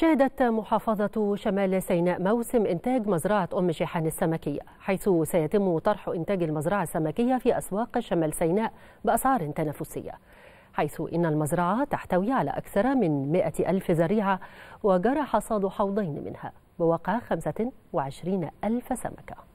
شهدت محافظة شمال سيناء موسم إنتاج مزرعة أم شيحان السمكية حيث سيتم طرح إنتاج المزرعة السمكية في أسواق شمال سيناء بأسعار تنافسية حيث إن المزرعة تحتوي على أكثر من 100 ألف زريعة وجرى حصاد حوضين منها بواقع 25 ألف سمكة